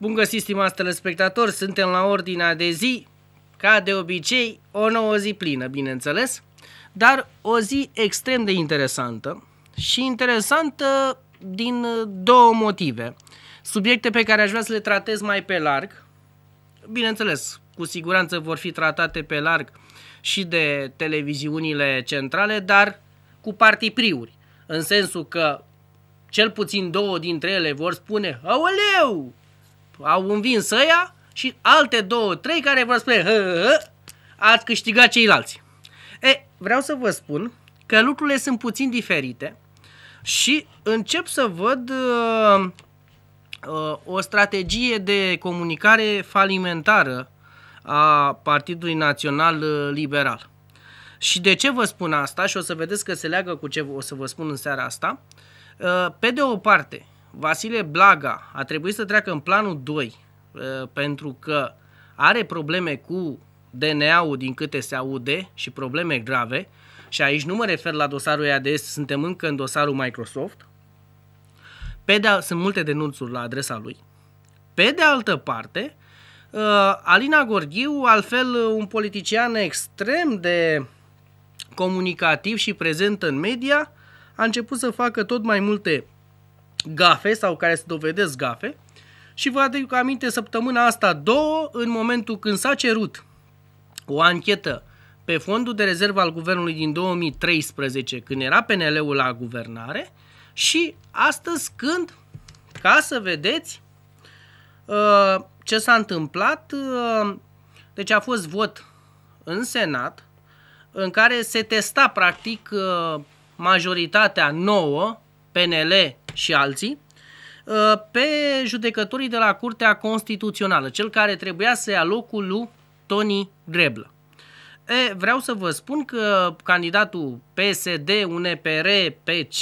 Bun găsit, stimați telespectatori, suntem la ordinea de zi, ca de obicei, o nouă zi plină, bineînțeles, dar o zi extrem de interesantă și interesantă din uh, două motive. Subiecte pe care aș vrea să le tratez mai pe larg, bineînțeles, cu siguranță vor fi tratate pe larg și de televiziunile centrale, dar cu partipriuri, în sensul că cel puțin două dintre ele vor spune Aoleu, au învins ăia și alte două, trei care vă spune hă, hă, ați câștigat ceilalți. E, vreau să vă spun că lucrurile sunt puțin diferite și încep să văd uh, uh, o strategie de comunicare falimentară a Partidului Național uh, Liberal. Și de ce vă spun asta și o să vedeți că se leagă cu ce o să vă spun în seara asta. Uh, pe de o parte, Vasile Blaga a trebuit să treacă în planul 2 uh, pentru că are probleme cu DNA-ul din câte se aude și probleme grave și aici nu mă refer la dosarul EADS, suntem încă în dosarul Microsoft. Pe de sunt multe denunțuri la adresa lui. Pe de altă parte, uh, Alina Gorghiu, altfel un politician extrem de comunicativ și prezent în media, a început să facă tot mai multe gafe sau care se dovedesc gafe și vă aduc aminte săptămâna asta două în momentul când s-a cerut o anchetă pe fondul de rezervă al guvernului din 2013 când era PNL-ul la guvernare și astăzi când, ca să vedeți uh, ce s-a întâmplat, uh, deci a fost vot în Senat în care se testa practic uh, majoritatea nouă PNL și alții, uh, pe judecătorii de la Curtea Constituțională, cel care trebuia să ia locul lui Tony Greblă. E, vreau să vă spun că candidatul PSD, UNPR, PC,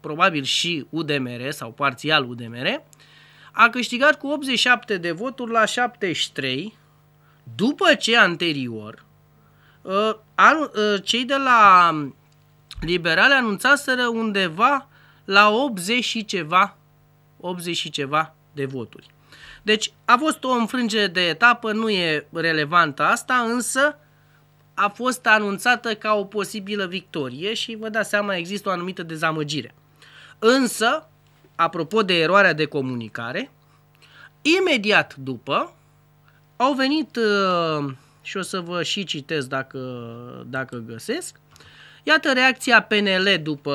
probabil și UDMR sau parțial UDMR, a câștigat cu 87 de voturi la 73, după ce anterior uh, uh, cei de la liberale anunțaseră undeva la 80 și ceva, 80 și ceva de voturi. Deci a fost o înfrângere de etapă, nu e relevantă asta, însă a fost anunțată ca o posibilă victorie și vă dați seama există o anumită dezamăgire. Însă, apropo de eroarea de comunicare, imediat după au venit, uh, și o să vă și citesc dacă, dacă găsesc, iată reacția PNL după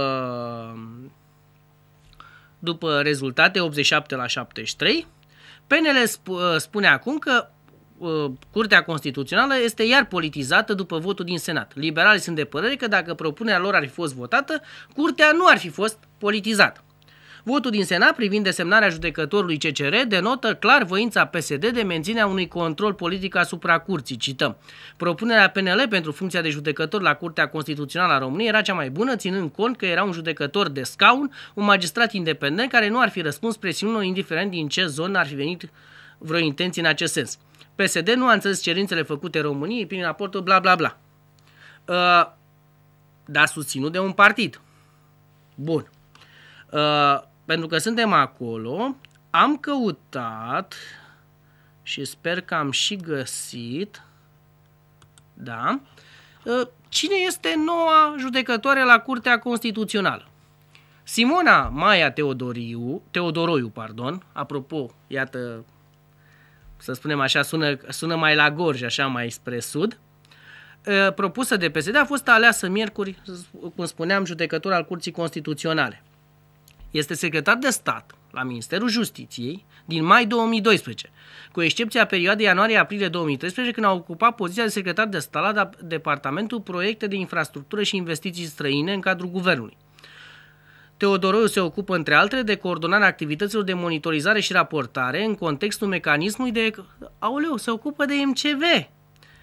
după rezultate 87 la 73. PNL sp- uh, spune acum că uh, Curtea Constituțională este iar politizată după votul din Senat. Liberalii sunt de părere că dacă propunerea lor ar fi fost votată, Curtea nu ar fi fost politizată. Votul din Senat privind desemnarea judecătorului CCR denotă clar voința PSD de menținerea unui control politic asupra curții, cităm. Propunerea PNL pentru funcția de judecător la Curtea Constituțională a României era cea mai bună, ținând cont că era un judecător de scaun, un magistrat independent care nu ar fi răspuns presiunilor indiferent din ce zonă ar fi venit vreo intenție în acest sens. PSD nu a înțeles cerințele făcute României prin raportul bla bla bla. Uh, dar susținut de un partid. Bun. Uh, pentru că suntem acolo, am căutat și sper că am și găsit, da, ă, cine este noua judecătoare la Curtea Constituțională. Simona Maia Teodoriu, Teodoroiu, pardon, apropo, iată, să spunem așa, sună, sună mai la gorj, așa mai spre sud, ă, propusă de PSD, a fost aleasă miercuri, cum spuneam, judecător al Curții Constituționale este secretar de stat la Ministerul Justiției din mai 2012, cu excepția perioadei ianuarie-aprilie 2013, când a ocupat poziția de secretar de stat la Departamentul Proiecte de Infrastructură și Investiții Străine în cadrul Guvernului. Teodoroiu se ocupă, între altele, de coordonarea activităților de monitorizare și raportare în contextul mecanismului de... Aoleu, se ocupă de MCV!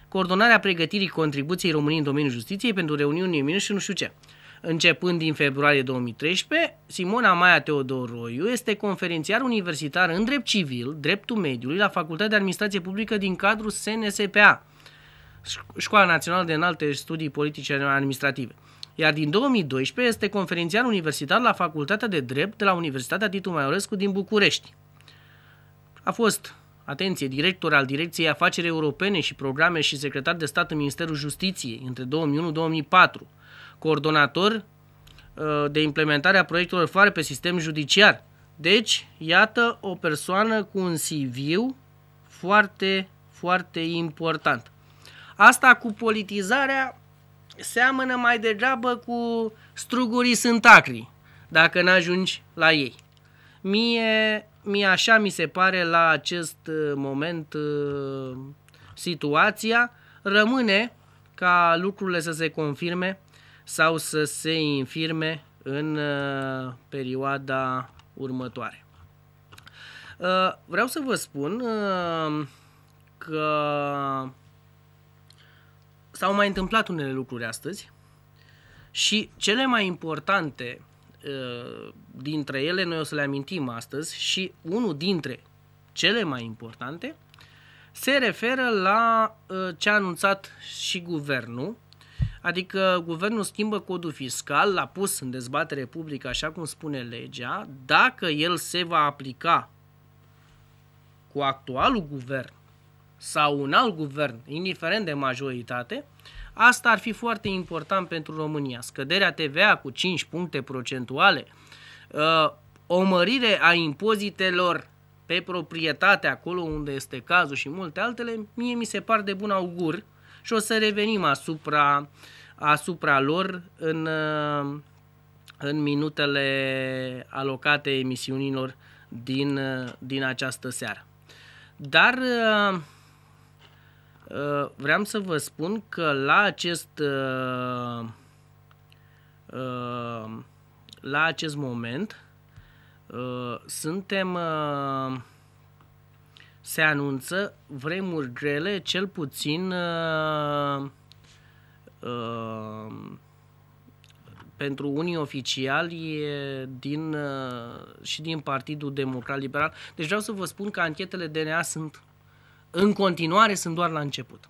Coordonarea pregătirii contribuției României în domeniul justiției pentru reuniuni în și nu știu ce. Începând din februarie 2013, Simona Maia Teodoroiu este conferențiar universitar în drept civil, dreptul mediului, la Facultatea de Administrație Publică din cadrul SNSPA, Școala Națională de Înalte Studii Politice Administrative. Iar din 2012 este conferențiar universitar la Facultatea de Drept de la Universitatea Titu Maiorescu din București. A fost, atenție, director al Direcției Afaceri Europene și Programe și secretar de stat în Ministerul Justiției între 2001-2004 coordonator uh, de implementare a proiectelor fare pe sistem judiciar. Deci, iată o persoană cu un CV foarte, foarte important. Asta cu politizarea seamănă mai degrabă cu strugurii sunt acri, dacă n-ajungi la ei. Mie, mie așa mi se pare la acest uh, moment uh, situația. Rămâne ca lucrurile să se confirme sau să se infirme în uh, perioada următoare. Uh, vreau să vă spun uh, că s-au mai întâmplat unele lucruri astăzi și cele mai importante dintre ele noi o să le amintim astăzi și unul dintre cele mai importante se referă la ce a anunțat și guvernul Adică guvernul schimbă codul fiscal, l-a pus în dezbatere publică, așa cum spune legea, dacă el se va aplica cu actualul guvern sau un alt guvern, indiferent de majoritate, asta ar fi foarte important pentru România. Scăderea TVA cu 5 puncte procentuale, uh, o mărire a impozitelor pe proprietate acolo unde este cazul și multe altele, mie mi se par de bun augur și o să revenim asupra, asupra lor în, în minutele alocate emisiunilor din, din această seară. Dar vreau să vă spun că la acest la acest moment suntem se anunță vremuri grele, cel puțin uh, uh, pentru unii oficiali din, uh, și din Partidul Democrat Liberal. Deci vreau să vă spun că anchetele DNA sunt în continuare sunt doar la început.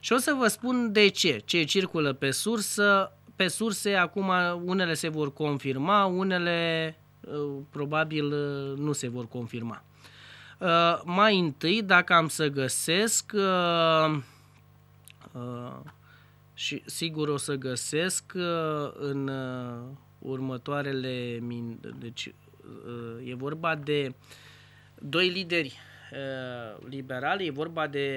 Și o să vă spun de ce. Ce circulă pe sursă, pe surse acum unele se vor confirma, unele uh, probabil uh, nu se vor confirma. Uh, mai întâi, dacă am să găsesc, uh, uh, și sigur o să găsesc uh, în uh, următoarele min- deci e vorba de doi lideri liberali, e vorba de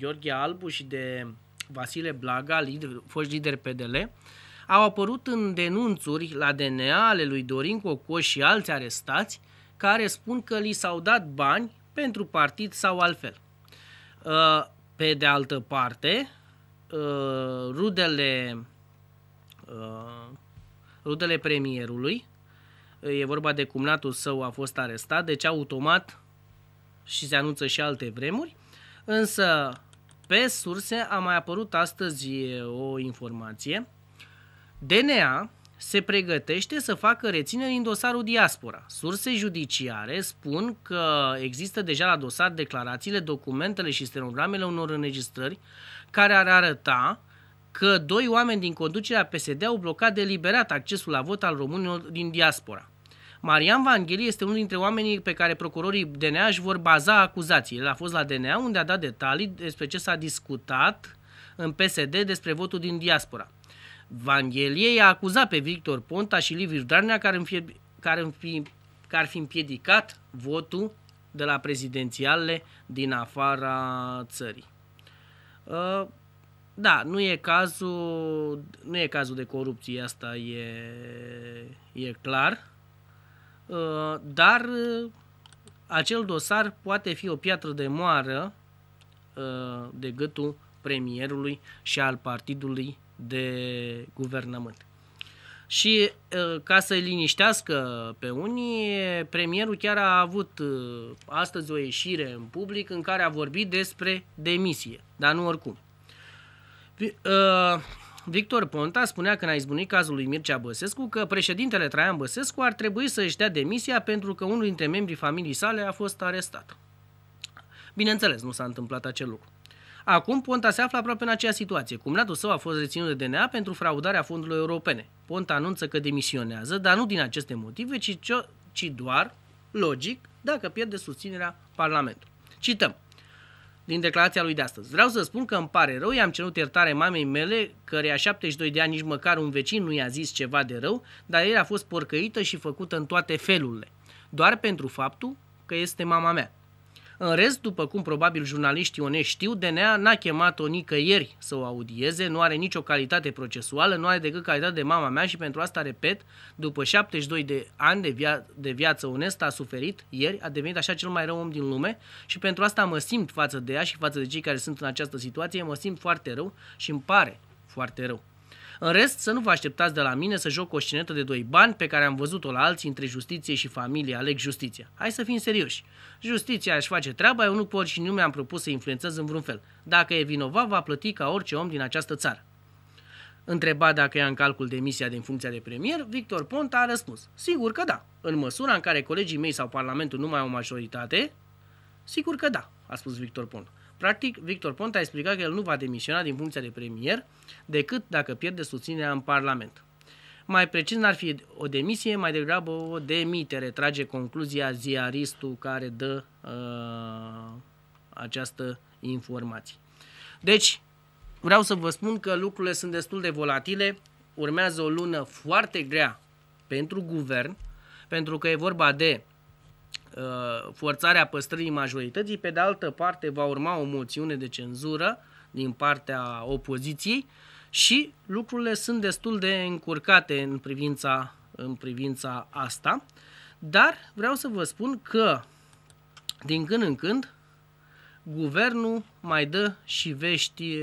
Gheorghe Albu și de Vasile Blaga, lider, foști lideri PDL, au apărut în denunțuri la DNA ale lui Dorin Cocoș și alți arestați care spun că li s-au dat bani pentru partid sau altfel. Uh, pe de altă parte, uh, rudele, uh, rudele premierului, e vorba de cumnatul său a fost arestat, deci automat și se anunță și alte vremuri, însă pe surse a mai apărut astăzi o informație. DNA se pregătește să facă rețineri în dosarul diaspora. Surse judiciare spun că există deja la dosar declarațiile, documentele și stenogramele unor înregistrări care ar arăta că doi oameni din conducerea PSD au blocat deliberat accesul la vot al românilor din diaspora. Marian Vanghelie este unul dintre oamenii pe care procurorii DNA își vor baza acuzații. El a fost la DNA unde a dat detalii despre ce s-a discutat în PSD despre votul din diaspora. Vanghelie i-a acuzat pe Victor Ponta și Liviu Dragnea care, înfie, care, înfi, care ar fi împiedicat votul de la prezidențiale din afara țării. Uh, da, nu e cazul, nu e cazul de corupție, asta e, e clar, uh, dar uh, acel dosar poate fi o piatră de moară de gâtul premierului și al partidului de guvernământ. Și ă, ca să-i liniștească pe unii, premierul chiar a avut ă, astăzi o ieșire în public în care a vorbit despre demisie, dar nu oricum. Ă, Victor Ponta spunea când a izbunit cazul lui Mircea Băsescu că președintele Traian Băsescu ar trebui să își dea demisia pentru că unul dintre membrii familiei sale a fost arestat. Bineînțeles, nu s-a întâmplat acel lucru. Acum Ponta se află aproape în aceeași situație. Cumnatul său a fost reținut de DNA pentru fraudarea fondurilor europene. Ponta anunță că demisionează, dar nu din aceste motive, ci, ci doar, logic, dacă pierde susținerea Parlamentului. Cităm din declarația lui de astăzi. Vreau să spun că îmi pare rău, i-am cerut iertare mamei mele, căreia 72 de ani nici măcar un vecin nu i-a zis ceva de rău, dar el a fost porcăită și făcută în toate felurile. Doar pentru faptul că este mama mea. În rest, după cum probabil jurnaliștii onești știu, DNA n-a chemat-o nicăieri să o audieze, nu are nicio calitate procesuală, nu are decât calitate de mama mea și pentru asta, repet, după 72 de ani de, via- de viață onestă a suferit, ieri a devenit așa cel mai rău om din lume și pentru asta mă simt față de ea și față de cei care sunt în această situație, mă simt foarte rău și îmi pare foarte rău. În rest, să nu vă așteptați de la mine să joc o scenetă de doi bani pe care am văzut-o la alții între justiție și familie, aleg justiția. Hai să fim serioși. Justiția își face treaba, eu nu pot și nu mi-am propus să influențez în vreun fel. Dacă e vinovat, va plăti ca orice om din această țară. Întrebat dacă ia în calcul demisia din funcția de premier, Victor Ponta a răspuns, sigur că da. În măsura în care colegii mei sau Parlamentul nu mai au majoritate, sigur că da, a spus Victor Ponta. Practic, Victor Ponta a explicat că el nu va demisiona din funcția de premier decât dacă pierde susținerea în Parlament. Mai precis, n-ar fi o demisie, mai degrabă o demitere, trage concluzia ziaristul care dă uh, această informație. Deci, vreau să vă spun că lucrurile sunt destul de volatile, urmează o lună foarte grea pentru guvern, pentru că e vorba de Uh, forțarea păstrării majorității, pe de altă parte va urma o moțiune de cenzură din partea opoziției și lucrurile sunt destul de încurcate în privința, în privința asta, dar vreau să vă spun că din când în când guvernul mai dă și vești,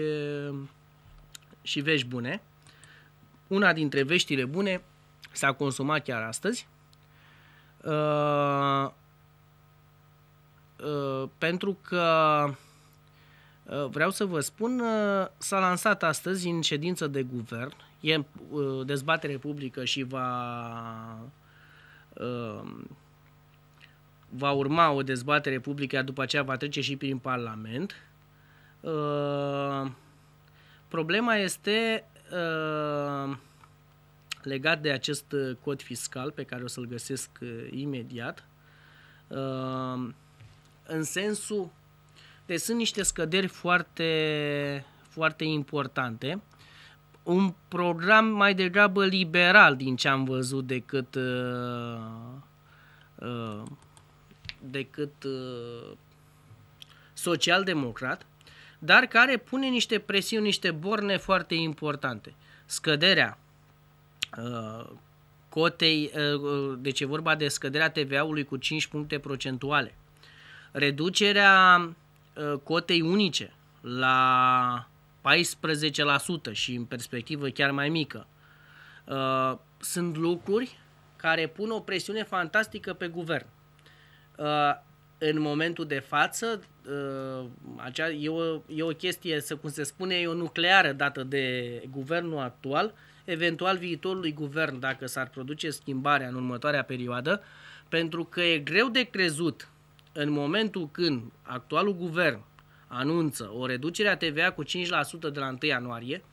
și vești bune. Una dintre veștile bune s-a consumat chiar astăzi, Uh, uh, pentru că uh, vreau să vă spun, uh, s-a lansat astăzi în ședință de guvern, e dezbatere publică și va, va urma o dezbatere publică, iar după aceea va trece și prin Parlament. Problema este legat de acest uh, cod fiscal pe care o să-l găsesc uh, imediat, uh, în sensul, deci sunt niște scăderi foarte, foarte importante, un program mai degrabă liberal din ce am văzut decât decât social-democrat, dar care pune niște presiuni, niște borne foarte importante. Scăderea Uh, cotei, uh, uh, deci e vorba de scăderea TVA-ului cu 5 puncte procentuale. Reducerea cotei unice la 14% și în perspectivă chiar mai mică. Sunt lucruri care pun o presiune fantastică pe guvern. În momentul de față, acea, e, o, e o chestie, să cum se spune, e o nucleară dată de guvernul actual – eventual viitorului guvern dacă s-ar produce schimbarea în următoarea perioadă, pentru că e greu de crezut în momentul când actualul guvern anunță o reducere a TVA cu 5% de la 1 ianuarie,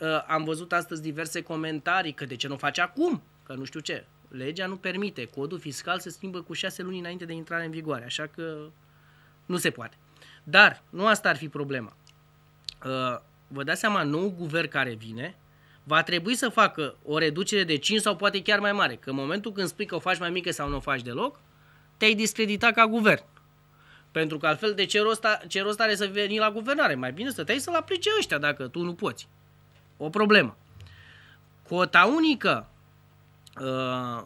uh, am văzut astăzi diverse comentarii că de ce nu face acum, că nu știu ce. Legea nu permite, codul fiscal se schimbă cu 6 luni înainte de intrare în vigoare, așa că nu se poate. Dar nu asta ar fi problema. Uh, vă dați seama, nou guvern care vine va trebui să facă o reducere de 5 sau poate chiar mai mare. Că în momentul când spui că o faci mai mică sau nu o faci deloc, te-ai discreditat ca guvern. Pentru că altfel de ce rost, ce rost are să veni la guvernare? Mai bine te să-l aplice ăștia dacă tu nu poți. O problemă. Cota unică uh,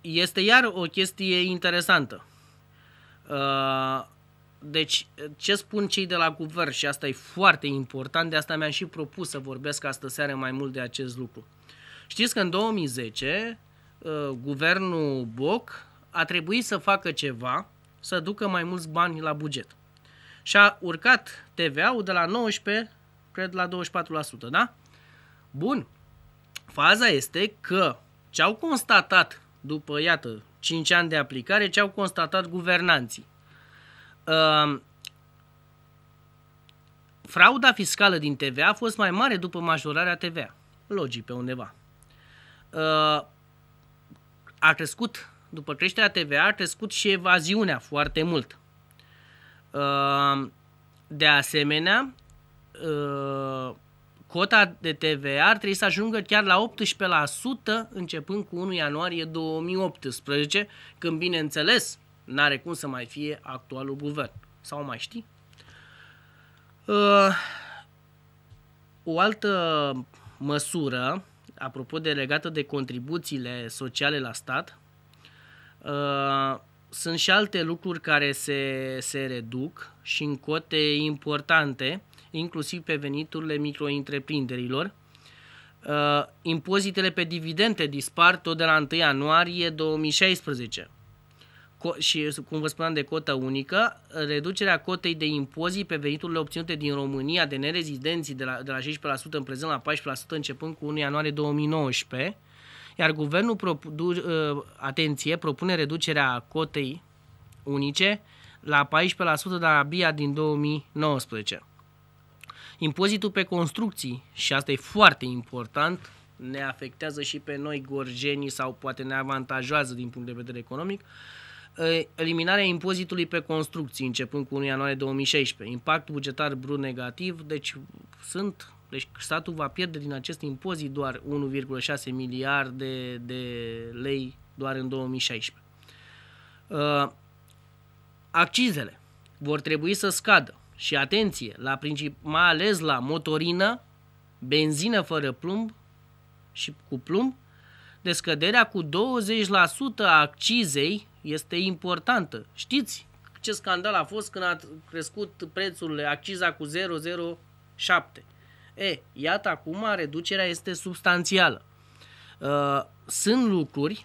este iar o chestie interesantă. Uh, deci, ce spun cei de la guvern și asta e foarte important, de asta mi-am și propus să vorbesc astă seară mai mult de acest lucru. Știți că în 2010 uh, guvernul Boc a trebuit să facă ceva, să ducă mai mulți bani la buget. Și a urcat TVA-ul de la 19, cred, la 24%, da? Bun. Faza este că ce au constatat după, iată, 5 ani de aplicare, ce au constatat guvernanții Ehm, frauda fiscală din TVA a fost mai mare după majorarea TVA. Logic, pe undeva. Uh, a crescut, după creșterea TVA, a crescut și evaziunea foarte mult. Uh, de asemenea, uh, cota de TVA ar trebui să ajungă chiar la 18% începând cu 1 ianuarie 2018, când bineînțeles n-are cum să mai fie actualul guvern. Sau mai știi? Uh, o altă măsură, apropo de legată de contribuțiile sociale la stat, uh, sunt și alte lucruri care se, se reduc și în cote importante, inclusiv pe veniturile micro-întreprinderilor. Uh, impozitele pe dividende dispar tot de la 1 ianuarie 2016 și cum vă spuneam de cotă unică, reducerea cotei de impozii pe veniturile obținute din România de nerezidenții de la, de la 16% în prezent la 14% începând cu 1 ianuarie 2019, iar guvernul, propu, ă, atenție, propune reducerea cotei unice la 14% dar abia din 2019. Impozitul pe construcții, și asta e foarte important, ne afectează și pe noi gorjenii sau poate ne avantajează din punct de vedere economic, eliminarea impozitului pe construcții începând cu 1 ianuarie 2016. Impact bugetar brut negativ, deci sunt deci statul va pierde din acest impozit doar 1,6 miliarde de lei doar în 2016. Uh, accizele vor trebui să scadă și atenție, la princip- mai ales la motorină, benzină fără plumb și cu plumb, descăderea cu 20% a accizei este importantă. Știți ce scandal a fost când a crescut prețurile, acciza cu 007. E, iată acum reducerea este substanțială. Uh, sunt lucruri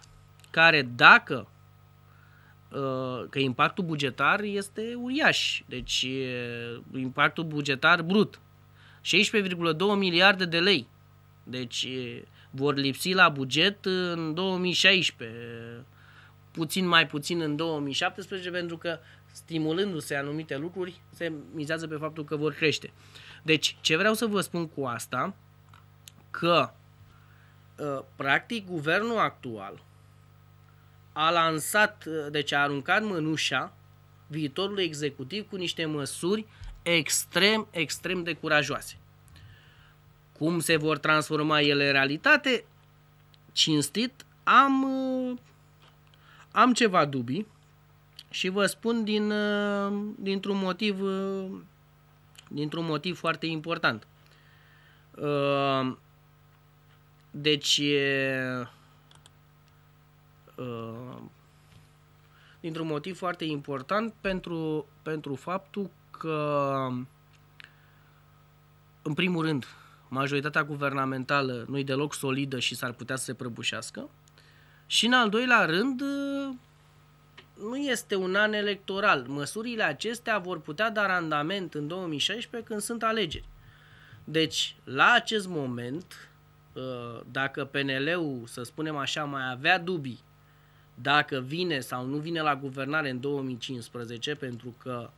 care dacă uh, că impactul bugetar este uriaș, deci uh, impactul bugetar brut, 16,2 miliarde de lei, deci vor lipsi la buget în 2016 puțin mai puțin în 2017 pentru că stimulându-se anumite lucruri se mizează pe faptul că vor crește. Deci ce vreau să vă spun cu asta că ă, practic guvernul actual a lansat, ă, deci a aruncat mânușa viitorului executiv cu niște măsuri extrem, extrem de curajoase. Cum se vor transforma ele în realitate? Cinstit, am ă, am ceva dubii și vă spun din, uh, dintr-un motiv uh, dintr-un motiv foarte important. Uh, deci dintr-un motiv foarte important pentru, pentru faptul că în primul rând majoritatea guvernamentală nu e deloc solidă și s-ar putea să se prăbușească. Și în al doilea rând, uh, nu este un an electoral. Măsurile acestea vor putea da randament în 2016 când sunt alegeri. Deci, la acest moment, uh, dacă PNL-ul, să spunem așa, mai avea dubii dacă vine sau nu vine la guvernare în 2015, pentru că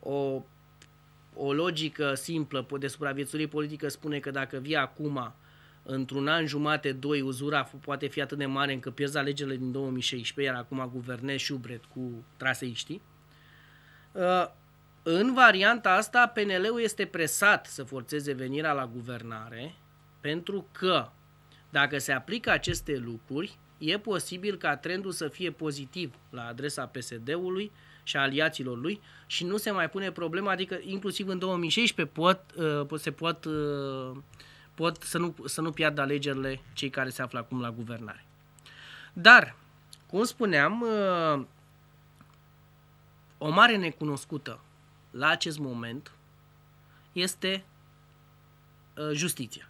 o, o logică simplă de supraviețuire politică spune că dacă vii acum, într-un an jumate, doi, uzura poate fi atât de mare încât pierzi alegerile din 2016, iar acum guvernezi Ubret cu traseiștii. Uh, în varianta asta, PNL-ul este presat să forțeze venirea la guvernare, pentru că dacă se aplică aceste lucruri, e posibil ca trendul să fie pozitiv la adresa PSD-ului și a aliaților lui și nu se mai pune problema, adică inclusiv în 2016 uh, pot, se pot uh, pot să nu, să nu piardă alegerile cei care se află acum la guvernare. Dar, cum spuneam, uh, o mare necunoscută la acest moment este uh, justiția.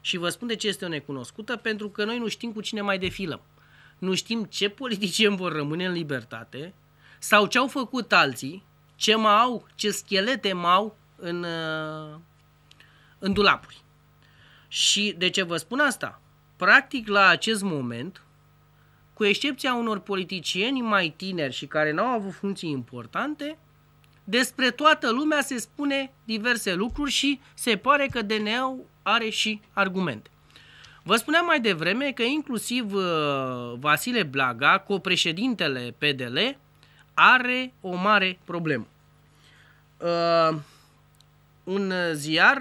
Și vă spun de ce este o necunoscută, pentru că noi nu știm cu cine mai defilăm. Nu știm ce politicieni vor rămâne în libertate sau ce au făcut alții, ce mai au, ce schelete mai au în, uh, în dulapuri. Și de ce vă spun asta? Practic, la acest moment, cu excepția unor politicieni mai tineri și care n-au avut funcții importante, despre toată lumea se spune diverse lucruri și se pare că DNA-ul are și argumente. Vă spuneam mai devreme că inclusiv uh, Vasile Blaga, copreședintele PDL, are o mare problemă. Uh, un ziar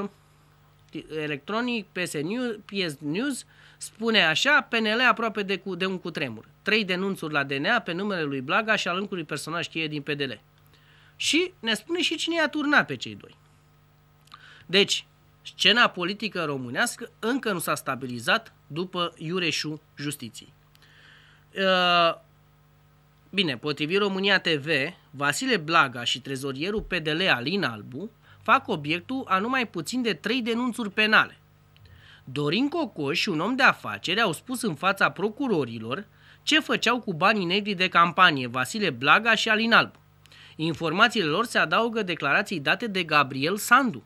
uh, electronic, PS News, PS News spune așa, PNL aproape de, cu, de un cutremur. Trei denunțuri la DNA pe numele lui Blaga și al încului personaj cheie din PDL. Și ne spune și cine i-a turnat pe cei doi. Deci, scena politică românească încă nu s-a stabilizat după iureșul justiției. Uh, bine, potrivit România TV, Vasile Blaga și trezorierul PDL Alin Albu fac obiectul a numai puțin de trei denunțuri penale. Dorin Cocoș și un om de afaceri au spus în fața procurorilor ce făceau cu banii negri de campanie Vasile Blaga și Alin Albu. Informațiile lor se adaugă declarații date de Gabriel Sandu.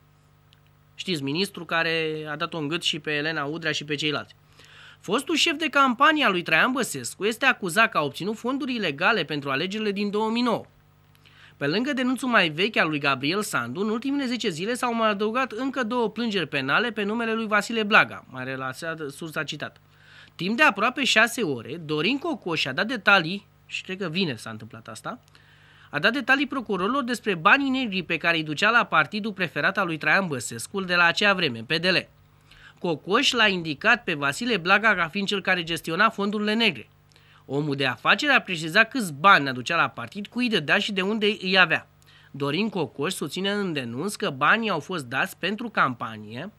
Știți, ministru care a dat-o în gât și pe Elena Udrea și pe ceilalți. Fostul șef de campanie al lui Traian Băsescu este acuzat că a obținut fonduri ilegale pentru alegerile din 2009. Pe lângă denunțul mai vechi al lui Gabriel Sandu, în ultimele 10 zile s-au mai adăugat încă două plângeri penale pe numele lui Vasile Blaga, mai relasat sursa citată. Timp de aproape 6 ore, Dorin Cocoș a dat detalii, și cred că vine s-a întâmplat asta, a dat detalii procurorilor despre banii negri pe care îi ducea la partidul preferat al lui Traian Băsescu de la acea vreme, PDL. Cocoș l-a indicat pe Vasile Blaga ca fiind cel care gestiona fondurile negre. Omul de afaceri a precizat câți bani aducea la partid, cui de dădea și de unde îi avea. Dorin Cocoș susține în denunț că banii au fost dați pentru campanie,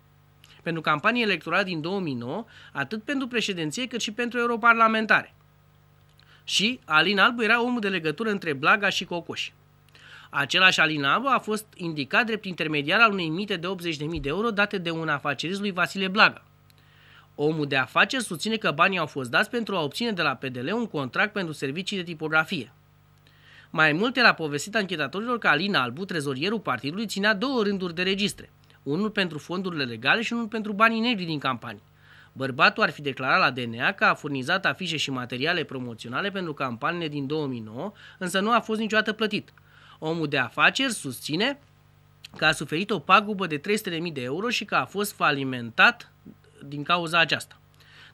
pentru campanie electorală din 2009, atât pentru președinție cât și pentru europarlamentare. Și Alin Albu era omul de legătură între Blaga și Cocoș. Același Alin Albu a fost indicat drept intermediar al unei mite de 80.000 de euro date de un afacerist lui Vasile Blaga. Omul de afaceri susține că banii au fost dați pentru a obține de la PDL un contract pentru servicii de tipografie. Mai mult era povestit anchetatorilor că Alina Albu, trezorierul partidului, ținea două rânduri de registre, unul pentru fondurile legale și unul pentru banii negri din campanie. Bărbatul ar fi declarat la DNA că a furnizat afișe și materiale promoționale pentru campaniile din 2009, însă nu a fost niciodată plătit. Omul de afaceri susține că a suferit o pagubă de 300.000 de euro și că a fost falimentat din cauza aceasta.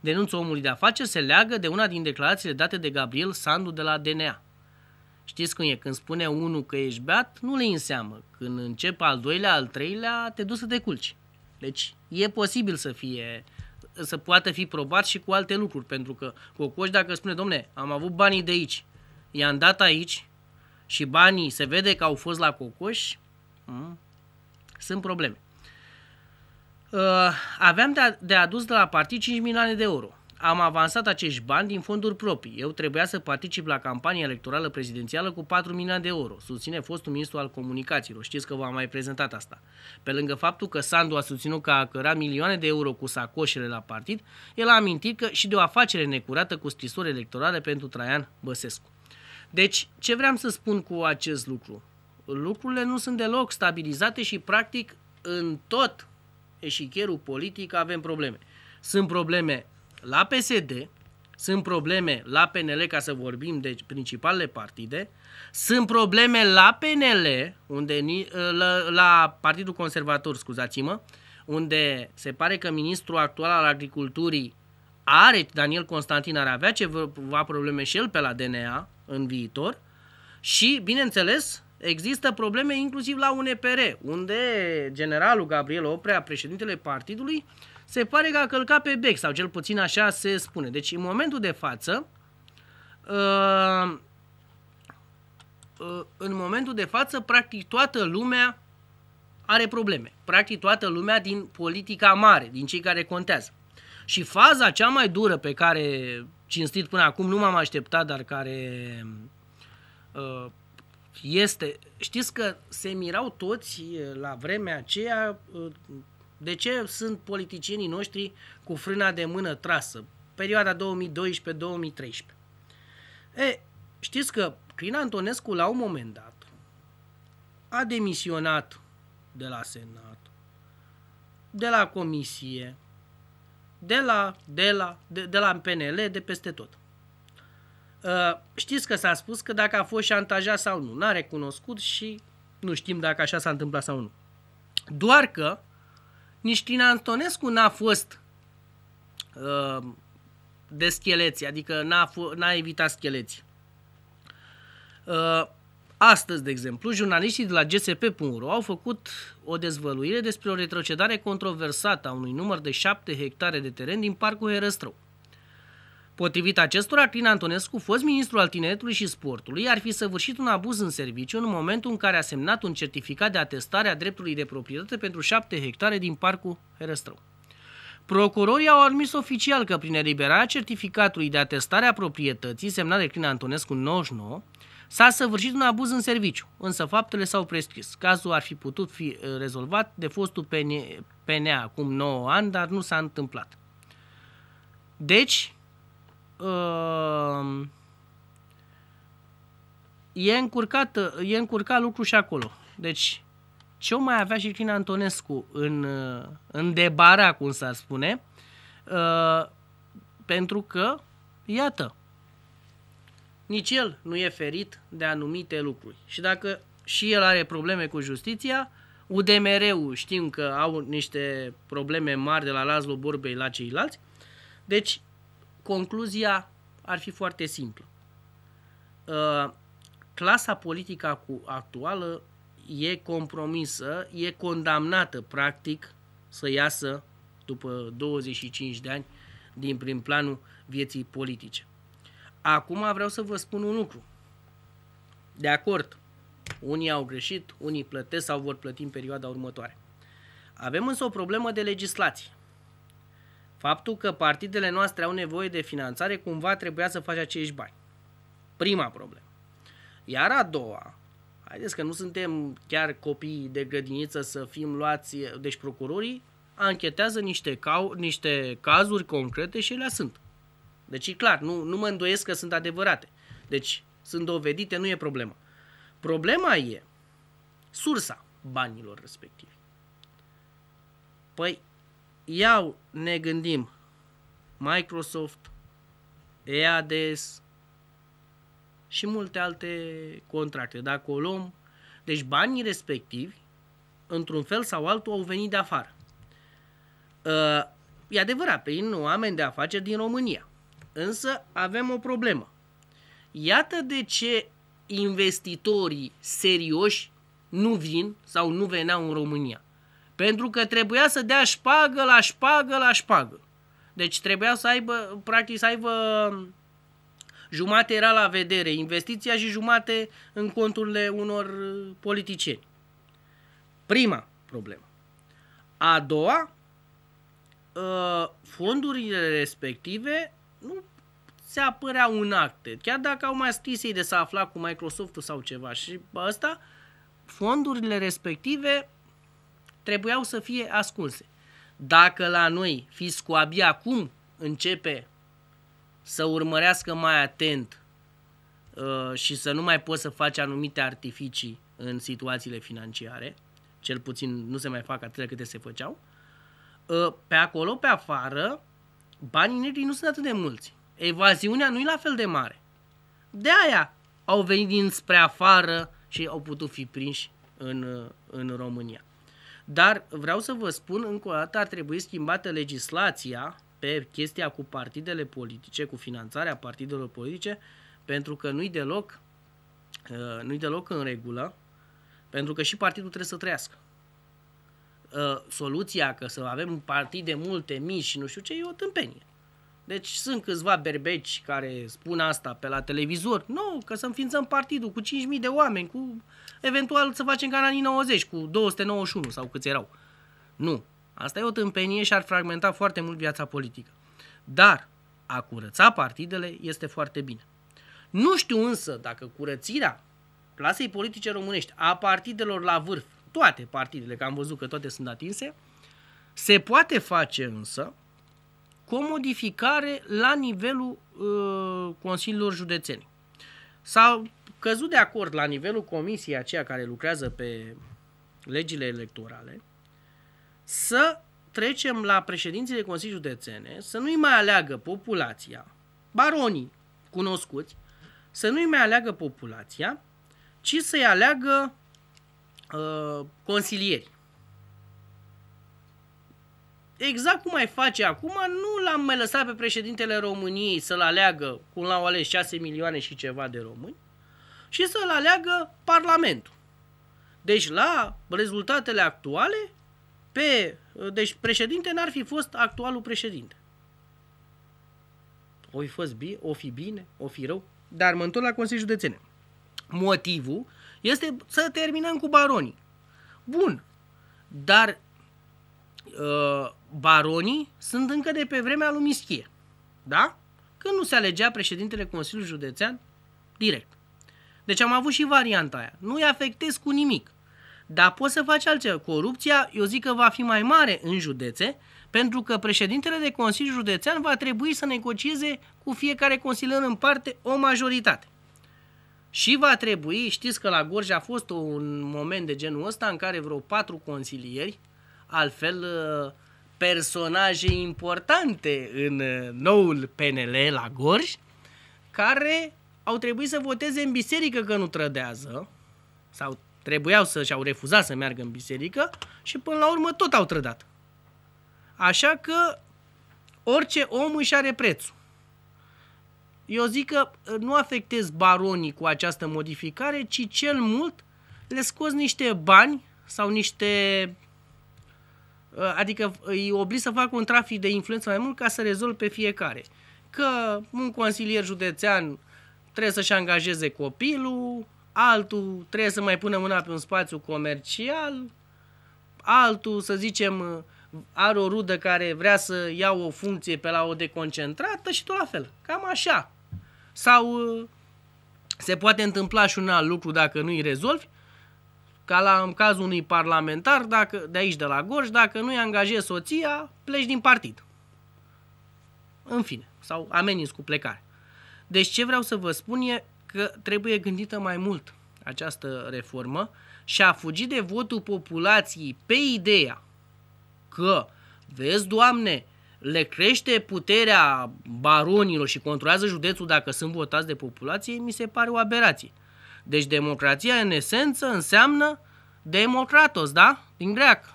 Denunțul omului de afaceri se leagă de una din declarațiile date de Gabriel Sandu de la DNA. Știți cum e, când spune unul că ești beat, nu le înseamnă. Când începe al doilea, al treilea, te duci să te culci. Deci e posibil să fie să poată fi probat și cu alte lucruri, pentru că Cocoș dacă spune, domne, am avut banii de aici, i-am dat aici și banii se vede că au fost la Cocoș, m- sunt probleme. Uh, aveam de adus de la partid 5 milioane de euro. Am avansat acești bani din fonduri proprii. Eu trebuia să particip la campania electorală prezidențială cu 4 milioane de euro, susține fostul ministru al comunicațiilor. Știți că v-am mai prezentat asta. Pe lângă faptul că Sandu a susținut că a cărat milioane de euro cu sacoșele la partid, el a amintit că și de o afacere necurată cu scrisori electorale pentru Traian Băsescu. Deci, ce vreau să spun cu acest lucru? Lucrurile nu sunt deloc stabilizate și, practic, în tot eșicherul politic avem probleme. Sunt probleme la PSD, sunt probleme la PNL, ca să vorbim de principalele partide, sunt probleme la PNL, unde, la, la Partidul Conservator, scuzați-mă, unde se pare că ministrul actual al agriculturii are, Daniel Constantin ar avea ceva probleme și el pe la DNA în viitor și, bineînțeles, Există probleme inclusiv la UNPR, unde generalul Gabriel Oprea, președintele partidului, se pare că a călcat pe bec, sau cel puțin așa se spune. Deci, în momentul de față, uh, uh, în momentul de față, practic toată lumea are probleme. Practic toată lumea din politica mare, din cei care contează. Și faza cea mai dură pe care, cinstit până acum, nu m-am așteptat, dar care uh, este. Știți că se mirau toți la vremea aceea de ce sunt politicienii noștri cu frâna de mână trasă, perioada 2012-2013. E, știți că Crin Antonescu la un moment dat a demisionat de la Senat, de la Comisie, de la, de la, de, de la PNL, de peste tot. Ă, știți că s-a spus că dacă a fost șantajat sau nu, n-a recunoscut și nu știm dacă așa s-a întâmplat sau nu. Doar că nici Crin Antonescu n-a fost uh, de scheleții, adică n-a, f- n-a evitat scheleții. Uh, astăzi, de exemplu, jurnaliștii de la gsp.ro au făcut o dezvăluire despre o retrocedare controversată a unui număr de șapte hectare de teren din Parcul Herăstrău. Uh, Potrivit acestora, Crin Antonescu, fost ministru al tineretului și sportului, ar fi săvârșit un abuz în serviciu în momentul în care a semnat un certificat de atestare a dreptului de proprietate pentru 7 hectare din parcul Herăstrău. Procurorii au admis oficial că prin eliberarea certificatului de atestare a proprietății semnat de Crin Antonescu în 99, s-a săvârșit un abuz în serviciu, însă faptele s-au prescris. Cazul ar fi putut fi eh, rezolvat de fostul PNA acum 9 ani, dar nu s-a întâmplat. Deci, uh, e, încurcat, e încurcat lucru și acolo. Deci, ce mai avea și Clina Antonescu în, în debara, cum s-ar spune, uh, pentru că, iată, nici el nu e ferit de anumite lucruri. Și dacă și el are probleme cu justiția, UDMR-ul știm că au niște probleme mari de la Lazlo Borbei la ceilalți, deci concluzia ar fi foarte simplă. Uh, clasa politică actuală e compromisă, e condamnată practic să iasă după 25 de ani din prim planul vieții politice. Acum vreau să vă spun un lucru. De acord, unii au greșit, unii plătesc sau vor plăti în perioada următoare. Avem însă o problemă de legislație. Faptul că partidele noastre au nevoie de finanțare, cumva trebuia să faci acești bani. Prima problemă. Iar a doua, haideți că nu suntem chiar copii de grădiniță să fim luați, deci procurorii anchetează niște, cau, niște cazuri concrete și ele sunt. Deci e clar, nu, nu mă îndoiesc că sunt adevărate. Deci sunt dovedite, nu e problema. Problema e sursa banilor respectivi. Păi, iau ne gândim Microsoft, EADS și multe alte contracte. Dacă o luăm, deci banii respectivi, într-un fel sau altul, au venit de afară. Uh, e adevărat, prin oameni de afaceri din România. Însă avem o problemă. Iată de ce investitorii serioși nu vin sau nu veneau în România. Pentru că trebuia să dea șpagă la șpagă la șpagă. Deci trebuia să aibă, practic să aibă jumate era la vedere investiția și jumate în conturile unor politicieni. Prima problemă. A doua, ă, fondurile respective nu se apărea un acte. Chiar dacă au mai scris ei de s-a aflat cu Microsoft-ul sau ceva și ăsta, fondurile respective trebuiau să fie ascunse. Dacă la noi fiscul abia acum începe să urmărească mai atent uh, și să nu mai poți să faci anumite artificii în situațiile financiare, cel puțin nu se mai fac atât câte se făceau, uh, pe acolo, pe afară, banii negri nu sunt atât de mulți. Evaziunea nu e la fel de mare. De aia au venit dinspre afară și au putut fi prinși în, uh, în România. Dar vreau să vă spun încă o dată, ar trebui schimbată legislația pe chestia cu partidele politice, cu finanțarea partidelor politice, pentru că nu-i deloc, uh, nu-i deloc în regulă, pentru că și partidul trebuie să trăiască. Uh, soluția că să avem un partid de multe mii și nu știu ce, e o tâmpenie. Deci sunt câțiva berbeci care spun asta pe la televizor. Nu, că să înființăm partidul cu 5.000 de oameni, cu eventual să facem ca în anii 90, cu 291 sau câți erau. Nu. Asta e o tâmpenie și ar fragmenta foarte mult viața politică. Dar a curăța partidele este foarte bine. Nu știu însă dacă curățirea clasei politice românești a partidelor la vârf, toate partidele, că am văzut că toate sunt atinse, se poate face însă cu o modificare la nivelul uh, Consiliilor Județeni. S-a căzut de acord la nivelul comisiei aceea care lucrează pe legile electorale să trecem la președinții Consilii Județene, să nu-i mai aleagă populația, baronii cunoscuți, să nu-i mai aleagă populația, ci să-i aleagă uh, consilieri exact cum mai face acum, nu l-am mai lăsat pe președintele României să-l aleagă, cum l-au ales 6 milioane și ceva de români, și să-l aleagă Parlamentul. Deci la rezultatele actuale, pe, deci președinte n-ar fi fost actualul președinte. O fi, fost bine, o fi bine, o fi rău, dar mă întorc la Consiliul Județene. Motivul este să terminăm cu baronii. Bun, dar Uh, baronii sunt încă de pe vremea lui Mischie, da? Când nu se alegea președintele Consiliului Județean direct. Deci am avut și varianta aia. Nu-i afectez cu nimic. Dar poți să faci altceva. Corupția, eu zic că va fi mai mare în județe, pentru că președintele de Consiliu Județean va trebui să negocieze cu fiecare consilier în parte o majoritate. Și va trebui, știți că la Gorj a fost un moment de genul ăsta în care vreo patru consilieri altfel uh, personaje importante în uh, noul PNL la Gorj, care au trebuit să voteze în biserică că nu trădează, sau trebuiau să și-au refuzat să meargă în biserică și până la urmă tot au trădat. Așa că orice om își are prețul. Eu zic că uh, nu afectez baronii cu această modificare, ci cel mult le scoți niște bani sau niște Uh, adică îi oblig să facă un trafic de influență mai mult ca să rezolv pe fiecare. Că un consilier județean trebuie să-și angajeze copilul, altul trebuie să mai pună mâna pe un spațiu comercial, altul, să zicem, are o rudă care vrea să ia o funcție pe la o deconcentrată și tot la fel. Cam așa. Sau uh, se poate întâmpla și un alt lucru dacă nu-i rezolvi, ca la în cazul unui parlamentar dacă, de aici de la Gorj, dacă nu-i angajezi soția, pleci din partid. În fine, sau ameninți cu plecare. Deci ce vreau să vă spun e că trebuie gândită mai mult această reformă și a fugit de votul populației pe ideea că, vezi, Doamne, le crește puterea baronilor și controlează județul dacă sunt votați de populație, mi se pare o aberație. Deci democrația în esență înseamnă democratos, da? Din greacă.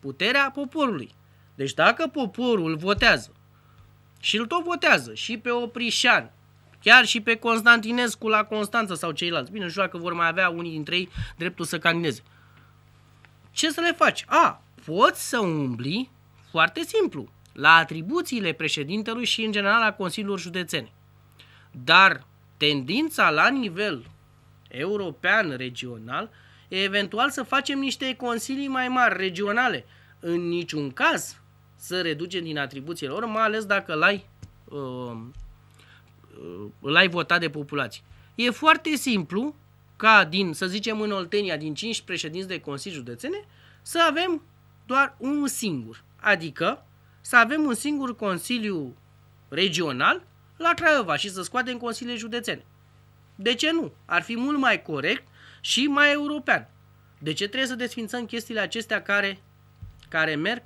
Puterea poporului. Deci dacă poporul votează și îl tot votează și pe Oprișan, chiar și pe Constantinescu la Constanța sau ceilalți, bine, joacă vor mai avea unii dintre ei dreptul să candideze. Ce să le faci? A, poți să umbli foarte simplu la atribuțiile președintelui și în general a consiliilor județene. Dar tendința la nivel european, regional, eventual să facem niște consilii mai mari, regionale. În niciun caz să reducem din atribuții, lor, mai ales dacă l-ai, uh, uh, l-ai votat de populație. E foarte simplu ca din, să zicem, în Oltenia, din 5 președinți de consilii județene, să avem doar unul singur. Adică să avem un singur consiliu regional la Craiova și să scoatem consiliile județene. De ce nu? Ar fi mult mai corect și mai european. De ce trebuie să desfințăm chestiile acestea care, care merg?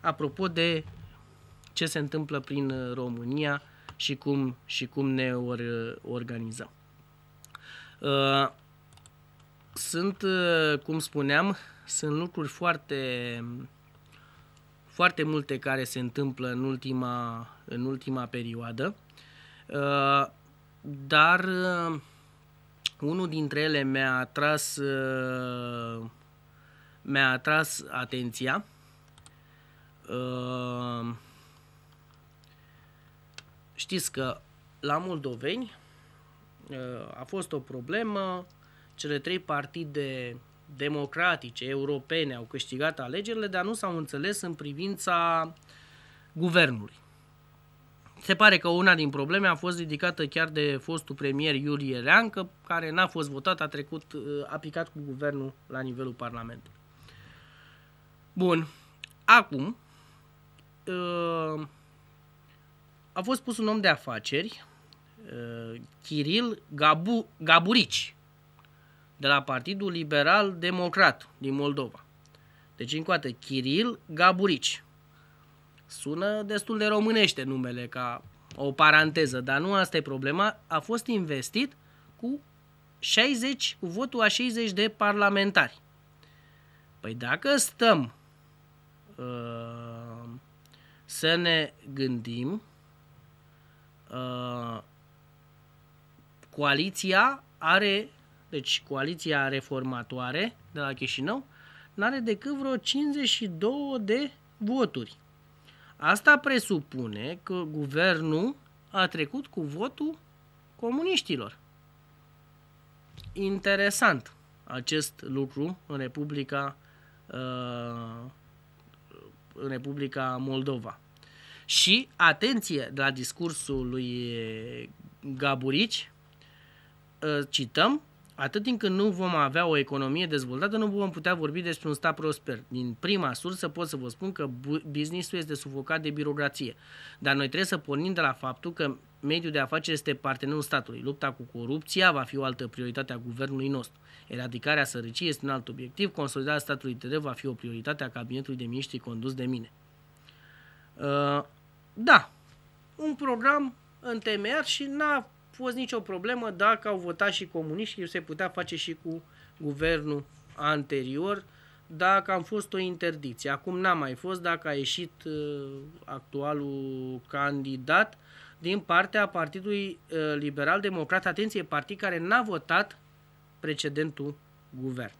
Apropo de ce se întâmplă prin uh, România și cum, și cum ne or, uh, organizăm. Uh, sunt, cum spuneam, sunt lucruri foarte, foarte multe care se întâmplă în ultima, în ultima perioadă dar uh, unul dintre ele mi-a atras, uh, mi-a atras atenția. Uh, știți că la moldoveni uh, a fost o problemă, cele trei partide democratice, europene, au câștigat alegerile, dar nu s-au înțeles în privința guvernului. Se pare că una din probleme a fost ridicată chiar de fostul premier Iurie Leancă, care n-a fost votat, a trecut, uh, a picat cu guvernul la nivelul Parlamentului. Bun. Acum, uh, a fost pus un om de afaceri, uh, Kiril Gabu, Gaburici, de la Partidul Liberal Democrat din Moldova. Deci, încă o dată, Kiril Gaburici sună destul de românește numele, ca o paranteză, dar nu asta e problema, a fost investit cu 60, cu votul a 60 de parlamentari. Păi dacă stăm uh, să ne gândim, uh, coaliția are, deci coaliția reformatoare de la Chișinău, n-are decât vreo 52 de voturi. Asta presupune că guvernul a trecut cu votul comuniștilor. Interesant acest lucru în Republica, uh, în Republica Moldova. Și atenție la discursul lui Gaburici, uh, cităm, Atât timp când nu vom avea o economie dezvoltată, nu vom putea vorbi despre un stat prosper. Din prima sursă pot să vă spun că businessul este sufocat de birocrație. Dar noi trebuie să pornim de la faptul că mediul de afaceri este partenerul statului. Lupta cu corupția va fi o altă prioritate a guvernului nostru. Eradicarea sărăciei este un alt obiectiv. Consolidarea statului de drept va fi o prioritate a cabinetului de miniștri condus de mine. Uh, da, un program întemeiat și n-a fost nicio problemă dacă au votat și comuniștii, se putea face și cu guvernul anterior, dacă am fost o interdicție. Acum n-a mai fost dacă a ieșit uh, actualul candidat din partea Partidului uh, Liberal Democrat, atenție, partid care n-a votat precedentul guvern.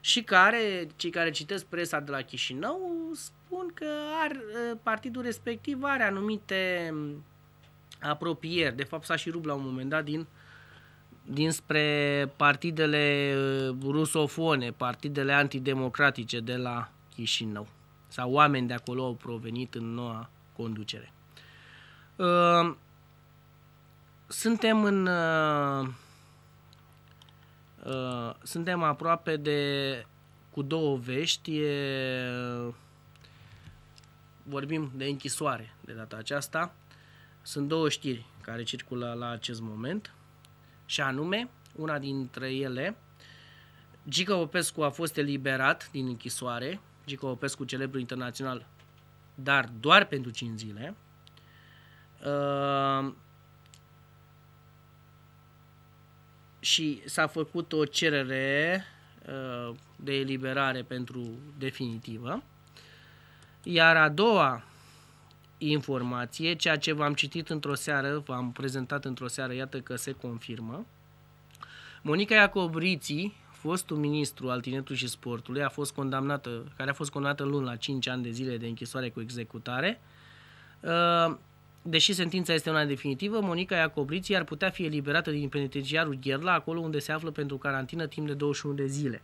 Și care, cei care citesc presa de la Chișinău spun că ar, uh, partidul respectiv are anumite apropieri. De fapt, s-a și rupt la un moment dat din, dinspre partidele uh, rusofone, partidele antidemocratice de la Chișinău. Sau oameni de acolo au provenit în noua conducere. Uh, suntem în... Uh, suntem aproape de... Cu două vești, e, vorbim de închisoare de data aceasta sunt două știri care circulă la acest moment și anume, una dintre ele, Gică Opescu a fost eliberat din închisoare, Gică Opescu, celebru internațional, dar doar pentru 5 zile. Uh, și s-a făcut o cerere uh, de eliberare pentru definitivă. Iar a doua informație, ceea ce v-am citit într-o seară, v-am prezentat într-o seară, iată că se confirmă. Monica Iacobriții, fostul ministru al tinetului și sportului, a fost condamnată, care a fost condamnată luni la 5 ani de zile de închisoare cu executare. Uh, deși sentința este una definitivă, Monica Iacobriții ar putea fi eliberată din penitenciarul Gherla, acolo unde se află pentru carantină timp de 21 de zile.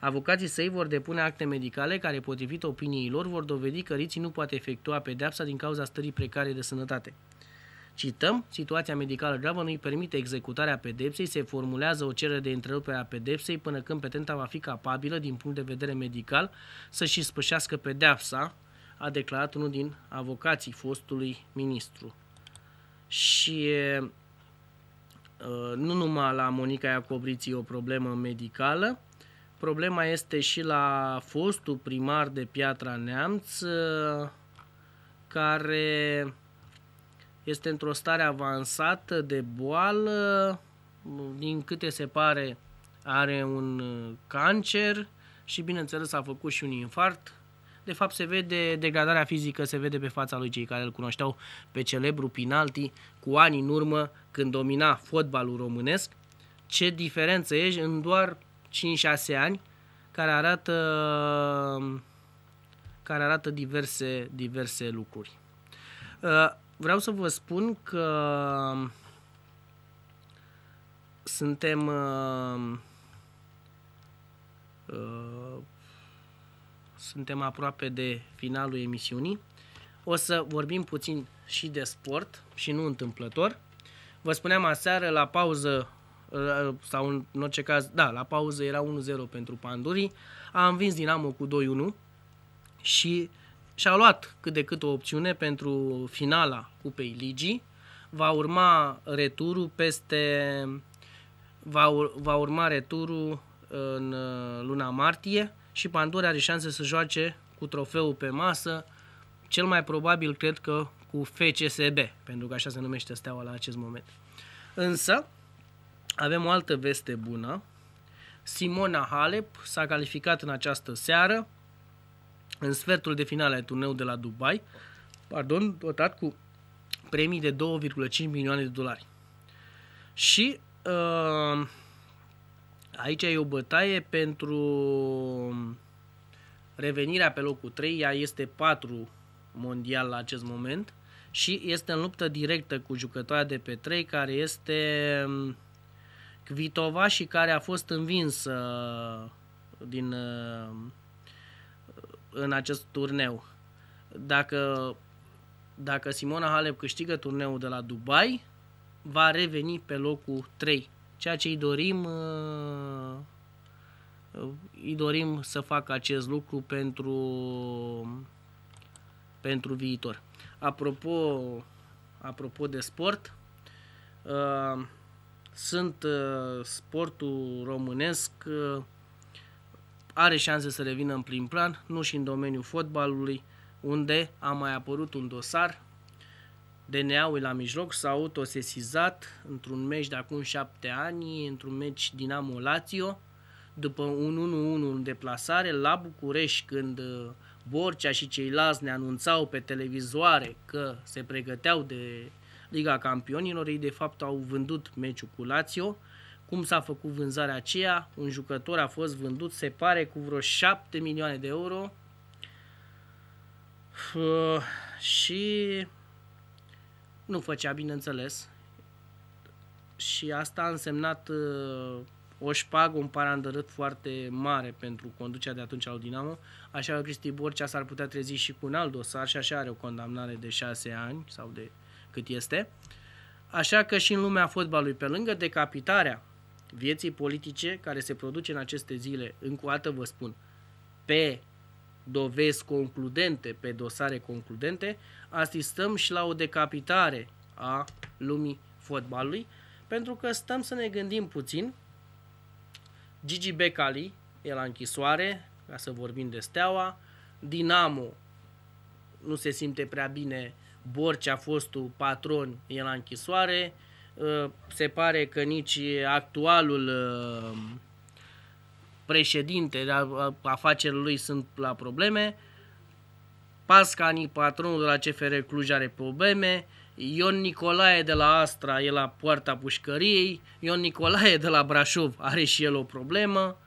Avocații săi vor depune acte medicale care, potrivit opiniei lor, vor dovedi că Riții nu poate efectua pedepsa din cauza stării precare de sănătate. Cităm, situația medicală gravă nu-i permite executarea pedepsei, se formulează o cerere de întrerupere a pedepsei până când petenta va fi capabilă, din punct de vedere medical, să-și spășească pedepsa, a declarat unul din avocații fostului ministru. Și uh, nu numai la Monica Iacobriții o problemă medicală, Problema este și la fostul primar de Piatra Neamț, care este într-o stare avansată de boală, din câte se pare are un cancer și bineînțeles a făcut și un infart. De fapt se vede degradarea fizică, se vede pe fața lui cei care îl cunoșteau pe celebru pinalti cu ani în urmă când domina fotbalul românesc. Ce diferență ești în doar 5-6 ani, care arată, care arată diverse, diverse lucruri. Uh, vreau să vă spun că suntem uh, uh, suntem aproape de finalul emisiunii. O să vorbim puțin și de sport și nu întâmplător. Vă spuneam aseară la pauză Ă, sau în orice caz, da, la pauză era 1-0 pentru Pandurii, a învins Dinamo cu 2-1 și și-a luat cât de cât o opțiune pentru finala Cupei Ligii. Va urma returul peste va, va urma returul ă, în ă, luna martie și Pandurii are șanse să joace cu trofeul pe masă, cel mai probabil cred că cu FCSB, pentru că așa se numește steaua la acest moment. Însă, avem o altă veste bună. Simona Halep s-a calificat în această seară în sfertul de finale al turneului de la Dubai, pardon, dotat cu premii de 2,5 milioane de dolari. Și uh, aici e o bătaie pentru revenirea pe locul 3, ea este 4 mondial la acest moment și este în luptă directă cu jucătoarea de pe 3 care este um, Kvitova și care a fost învinsă din, uh, în acest turneu. Dacă, dacă Simona Halep câștigă turneul de la Dubai, va reveni pe locul 3, ceea ce îi dorim uh, îi dorim să facă acest lucru pentru, pentru viitor. Apropo, apropo de sport, uh, sunt uh, sportul românesc uh, are șanse să revină în prim plan, nu și în domeniul fotbalului, unde a mai apărut un dosar. DNA-ul la mijloc s-a autosesizat într-un meci de acum șapte ani, într-un meci Dinamo Lazio, după un 1-1 în deplasare la București, când uh, Borcea și ceilalți ne anunțau pe televizoare că se pregăteau de Liga Campionilor. Ei de fapt au vândut meciul cu Lazio. Cum s-a făcut vânzarea aceea? Un jucător a fost vândut, se pare, cu vreo 7 milioane de euro. Uh, și nu făcea, bineînțeles. Și asta a însemnat uh, o șpagă, un parandărât foarte mare pentru conducerea de atunci al Dinamo. Așa că Cristi Borcea s-ar putea trezi și cu un alt dosar și așa are o condamnare de 6 ani sau de cât este, așa că și în lumea fotbalului, pe lângă decapitarea vieții politice care se produce în aceste zile, încă o dată vă spun, pe dovezi concludente, pe dosare concludente, asistăm și la o decapitare a lumii fotbalului, pentru că stăm să ne gândim puțin, Gigi Becali e la închisoare, ca să vorbim de steaua, Dinamo nu se simte prea bine Borcea, fostul patron, e la închisoare. Ă, se pare că nici actualul ă, președinte de afacerilor lui sunt la probleme. Pascani, patronul de la CFR Cluj, are probleme. Ion Nicolae de la Astra e la poarta pușcăriei. Ion Nicolae de la Brașov are și el o problemă.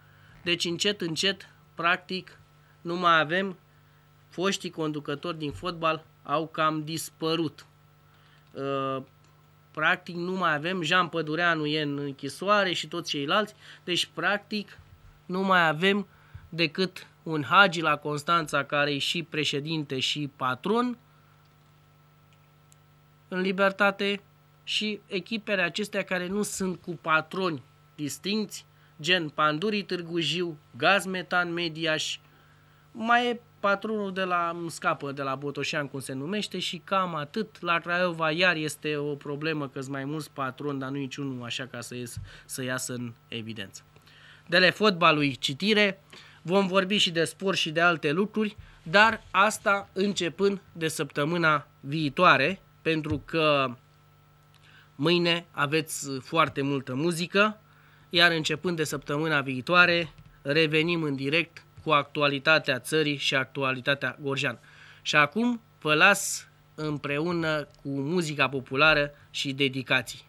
Deci încet, încet, practic, nu mai avem foștii conducători din fotbal au cam dispărut. Uh, practic nu mai avem, Jean Pădureanu e în închisoare și toți ceilalți, deci practic nu mai avem decât un Hagi la Constanța care e și președinte și patron în libertate și echipele acestea care nu sunt cu patroni distinți, gen Pandurii Târgu Jiu, Gazmetan Mediaș, mai e patronul de la, scapă de la Botoșan, cum se numește, și cam atât. La Craiova iar este o problemă că mai mulți patroni, dar nu niciunul așa ca să, ies, să iasă în evidență. De le fotbalului citire, vom vorbi și de sport și de alte lucruri, dar asta începând de săptămâna viitoare, pentru că mâine aveți foarte multă muzică, iar începând de săptămâna viitoare revenim în direct cu actualitatea țării și actualitatea Gorjan. Și acum vă las împreună cu muzica populară și dedicații.